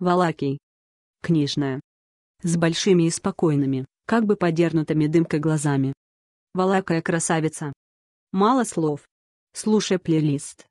Валакий. Книжная. С большими и спокойными, как бы подернутыми дымкой глазами. Валакая красавица. Мало слов. Слушай плейлист.